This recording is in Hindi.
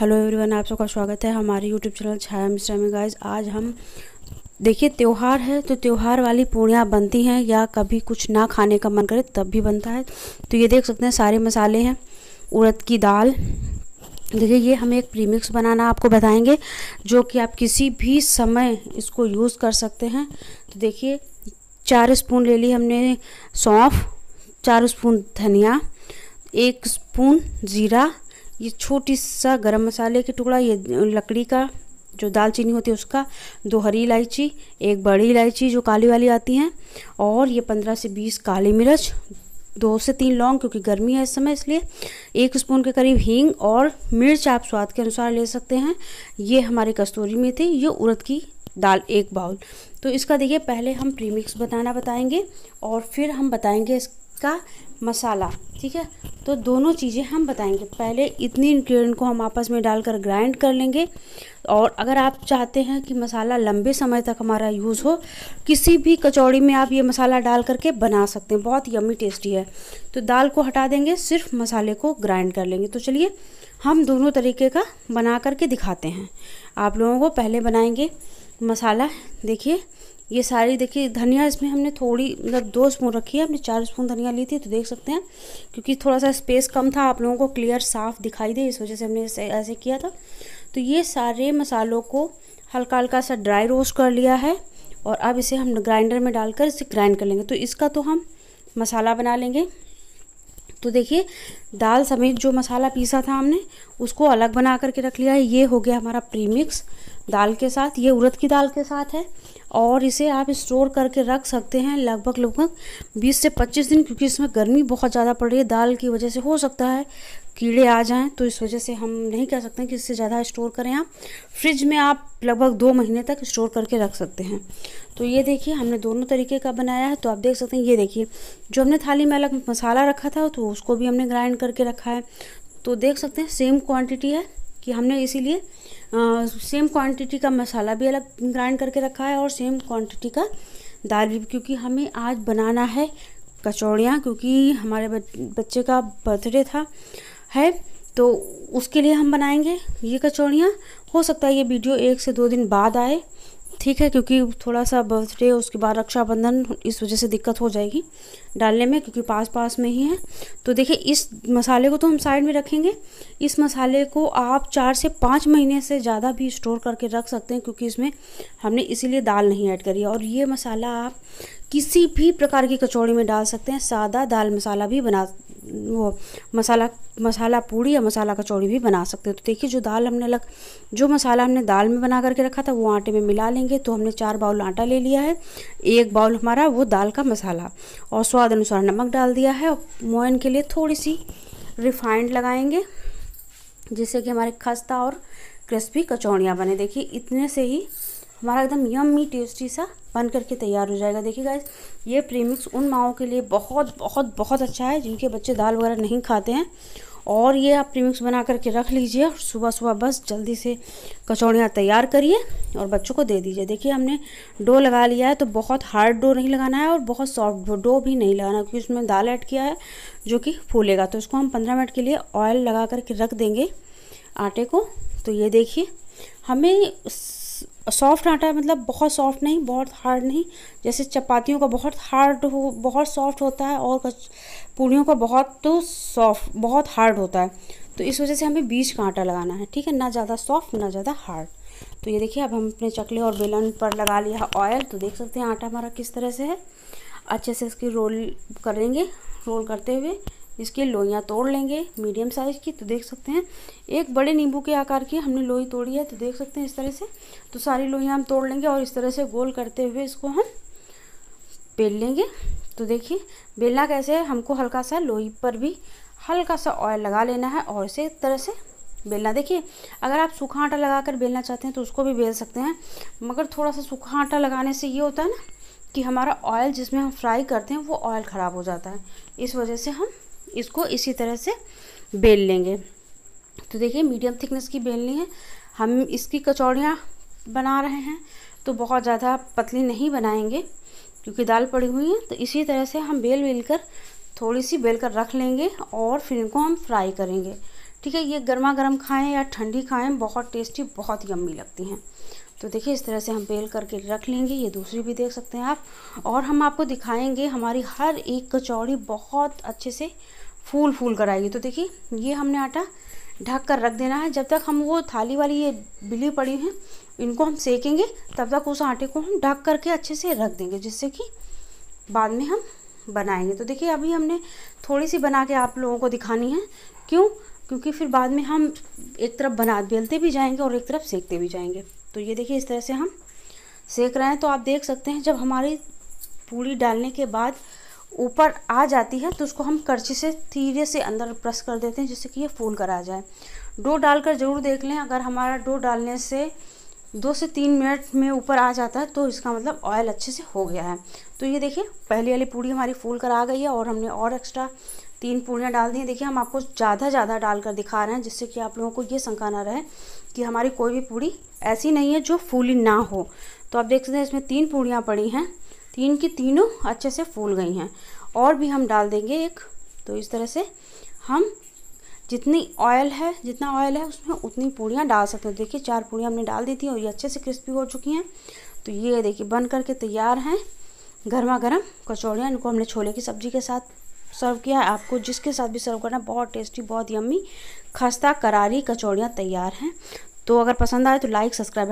हेलो एवरीवन आप सबका स्वागत है हमारे यूट्यूब चैनल छाया मिश्रा में गाइज आज हम देखिए त्यौहार है तो त्यौहार वाली पूड़ियाँ बनती हैं या कभी कुछ ना खाने का मन करे तब भी बनता है तो ये देख सकते हैं सारे मसाले हैं उड़द की दाल देखिए ये हम एक प्रीमिक्स बनाना आपको बताएंगे जो कि आप किसी भी समय इसको यूज़ कर सकते हैं तो देखिए चार स्पून ले ली हमने सौंफ चार स्पून धनिया एक स्पून ज़ीरा ये छोटी सा गरम मसाले के टुकड़ा ये लकड़ी का जो दालचीनी होती है उसका दो हरी इलायची एक बड़ी इलायची जो काली वाली आती हैं और ये पंद्रह से बीस काली मिर्च दो से तीन लौंग क्योंकि गर्मी है इस समय इसलिए एक स्पून के करीब हींग और मिर्च आप स्वाद के अनुसार ले सकते हैं ये हमारे कस्तूरी में थे ये उड़द की दाल एक बाउल तो इसका देखिए पहले हम प्रीमिक्स बताना बताएंगे और फिर हम बताएंगे इस का मसाला ठीक है तो दोनों चीज़ें हम बताएंगे पहले इतनी इन्ग्रीडियंट को हम आपस में डालकर ग्राइंड कर लेंगे और अगर आप चाहते हैं कि मसाला लंबे समय तक हमारा यूज़ हो किसी भी कचौड़ी में आप ये मसाला डाल करके बना सकते हैं बहुत यमी टेस्टी है तो दाल को हटा देंगे सिर्फ मसाले को ग्राइंड कर लेंगे तो चलिए हम दोनों तरीके का बना करके दिखाते हैं आप लोगों को पहले बनाएंगे मसाला देखिए ये सारी देखिए धनिया इसमें हमने थोड़ी मतलब दो स्पून रखी है हमने चार स्पून धनिया ली थी तो देख सकते हैं क्योंकि थोड़ा सा स्पेस कम था आप लोगों को क्लियर साफ दिखाई दे इस वजह से हमने ऐसे ऐसे किया था तो ये सारे मसालों को हल्का हल्का सा ड्राई रोस्ट कर लिया है और अब इसे हम ग्राइंडर में डालकर इसे ग्राइंड कर लेंगे तो इसका तो हम मसाला बना लेंगे तो देखिए दाल समेत जो मसाला पीसा था हमने उसको अलग बना करके रख लिया है ये हो गया हमारा प्रीमिक्स दाल के साथ ये उड़द की दाल के साथ है और इसे आप स्टोर करके रख सकते हैं लगभग लगभग 20 से 25 दिन क्योंकि इसमें गर्मी बहुत ज़्यादा पड़ रही है दाल की वजह से हो सकता है कीड़े आ जाएं तो इस वजह से हम नहीं कह सकते कि इससे ज़्यादा स्टोर करें आप फ्रिज में आप लगभग दो महीने तक स्टोर करके रख सकते हैं तो ये देखिए हमने दोनों तरीके का बनाया है तो आप देख सकते हैं ये देखिए जो हमने थाली में अलग मसाला रखा था तो उसको भी हमने ग्राइंड करके रखा है तो देख सकते हैं सेम क्वान्टिटी है कि हमने इसीलिए सेम क्वांटिटी का मसाला भी अलग ग्राइंड करके रखा है और सेम क्वांटिटी का दाल भी क्योंकि हमें आज बनाना है कचौड़ियाँ क्योंकि हमारे बच्चे का बर्थडे था है तो उसके लिए हम बनाएंगे ये कचौड़ियाँ हो सकता है ये वीडियो एक से दो दिन बाद आए ठीक है क्योंकि थोड़ा सा बर्थडे उसके बाद रक्षाबंधन इस वजह से दिक्कत हो जाएगी डालने में क्योंकि पास पास में ही है तो देखिए इस मसाले को तो हम साइड में रखेंगे इस मसाले को आप चार से पाँच महीने से ज़्यादा भी स्टोर करके रख सकते हैं क्योंकि इसमें हमने इसीलिए दाल नहीं ऐड करी है और ये मसाला आप किसी भी प्रकार की कचौड़ी में डाल सकते हैं सादा दाल मसाला भी बना वो मसाला मसाला पूड़ी या मसाला कचौड़ी भी बना सकते हैं तो देखिए जो दाल हमने लग जो मसाला हमने दाल में बना करके रखा था वो आटे में मिला लेंगे तो हमने चार बाउल आटा ले लिया है एक बाउल हमारा वो दाल का मसाला और स्वाद अनुसार नमक डाल दिया है और मोयन के लिए थोड़ी सी रिफाइंड लगाएंगे जिससे कि हमारे खस्ता और क्रिस्पी कचौड़ियाँ बने देखिए इतने से ही हमारा एकदम यम्मी टेस्टी सा बन करके तैयार हो जाएगा देखिए गाइज ये प्रीमिक्स उन माओ के लिए बहुत बहुत बहुत अच्छा है जिनके बच्चे दाल वगैरह नहीं खाते हैं और ये आप प्रीमिक्स बना करके रख लीजिए और सुबह सुबह बस जल्दी से कचौड़ियाँ तैयार करिए और बच्चों को दे दीजिए देखिए हमने डो लगा लिया है तो बहुत हार्ड डो नहीं लगाना है और बहुत सॉफ्ट डो भी नहीं लगाना क्योंकि उसमें दाल ऐड किया है जो कि फूलेगा तो इसको हम पंद्रह मिनट के लिए ऑयल लगा करके रख देंगे आटे को तो ये देखिए हमें सॉफ्ट आटा मतलब बहुत सॉफ्ट नहीं बहुत हार्ड नहीं जैसे चपातियों का बहुत हार्ड हो बहुत सॉफ्ट होता है और पूड़ियों का बहुत तो सॉफ्ट बहुत हार्ड होता है तो इस वजह से हमें बीच का आटा लगाना है ठीक है ना ज़्यादा सॉफ्ट ना ज़्यादा हार्ड तो ये देखिए अब हम अपने चकले और बेलन पर लगा लिया ऑयल तो देख सकते हैं आटा हमारा किस तरह से है अच्छे से इसकी रोल करेंगे रोल करते हुए इसके लोइयाँ तोड़ लेंगे मीडियम साइज़ की तो देख सकते हैं एक बड़े नींबू के आकार की हमने लोई तोड़ी है तो देख सकते हैं इस तरह से तो सारी लोइयाँ हम तोड़ लेंगे और इस तरह से गोल करते हुए इसको हम बेल लेंगे तो देखिए बेलना कैसे है हमको हल्का सा लोई पर भी हल्का सा ऑयल लगा लेना है और इसे तरह से बेलना देखिए अगर आप सूखा आटा लगा कर बेलना चाहते हैं तो उसको भी बेल सकते हैं मगर थोड़ा सा सूखा आटा लगाने से ये होता है ना कि हमारा ऑयल जिसमें हम फ्राई करते हैं वो ऑयल ख़राब हो जाता है इस वजह से हम इसको इसी तरह से बेल लेंगे तो देखिए मीडियम थिकनेस की बेलनी है हम इसकी कचौड़ियाँ बना रहे हैं तो बहुत ज़्यादा पतली नहीं बनाएंगे क्योंकि दाल पड़ी हुई है तो इसी तरह से हम बेल बेल कर थोड़ी सी बेल कर रख लेंगे और फिर इनको हम फ्राई करेंगे ठीक है ये गर्मा गर्म खाएँ या ठंडी खाएँ बहुत टेस्टी बहुत यम्मी लगती हैं तो देखिए इस तरह से हम बेल करके रख लेंगे ये दूसरी भी देख सकते हैं आप और हम आपको दिखाएंगे हमारी हर एक कचौड़ी बहुत अच्छे से फूल फूल कर आएगी तो देखिए ये हमने आटा ढक कर रख देना है जब तक हम वो थाली वाली ये बिली पड़ी हैं इनको हम सेकेंगे तब तक उस आटे को हम ढक करके अच्छे से रख देंगे जिससे कि बाद में हम बनाएंगे तो देखिए अभी हमने थोड़ी सी बना के आप लोगों को दिखानी है क्यों क्योंकि फिर बाद में हम एक तरफ बना बेलते भी जाएंगे और एक तरफ सेकते भी जाएंगे तो ये देखिए इस तरह से हम सेक रहे हैं तो आप देख सकते हैं जब हमारी पूड़ी डालने के बाद ऊपर आ जाती है तो उसको हम करछी से धीरे से अंदर प्रेस कर देते हैं जिससे कि ये फूल कर आ जाए डो डालकर ज़रूर देख लें अगर हमारा डो डालने से दो से तीन मिनट में ऊपर आ जाता है तो इसका मतलब ऑयल अच्छे से हो गया है तो ये देखिए पहली वाली पूड़ी हमारी फूल कर आ गई है और हमने और एक्स्ट्रा तीन पूड़ियाँ डाल दी देखिए हम आपको ज़्यादा ज़्यादा डाल कर दिखा रहे हैं जिससे कि आप लोगों को ये शंका ना रहे कि हमारी कोई भी पूड़ी ऐसी नहीं है जो फूली ना हो तो आप देख सकते हैं इसमें तीन पूड़ियाँ पड़ी हैं तीन की तीनों अच्छे से फूल गई हैं और भी हम डाल देंगे एक तो इस तरह से हम जितनी ऑयल है जितना ऑयल है उसमें उतनी पूड़ियाँ डाल सकते हैं देखिए चार पूड़ियाँ हमने डाल दी थी और ये अच्छे से क्रिस्पी हो चुकी हैं तो ये देखिए बन करके तैयार हैं गर्मा गर्म कचौड़ियाँ इनको हमने छोले की सब्ज़ी के साथ सर्व किया है आपको जिसके साथ भी सर्व करना है बहुत टेस्टी बहुत यम्मी खस्ता करारी कचौड़ियाँ तैयार हैं तो अगर पसंद आए तो लाइक सब्सक्राइब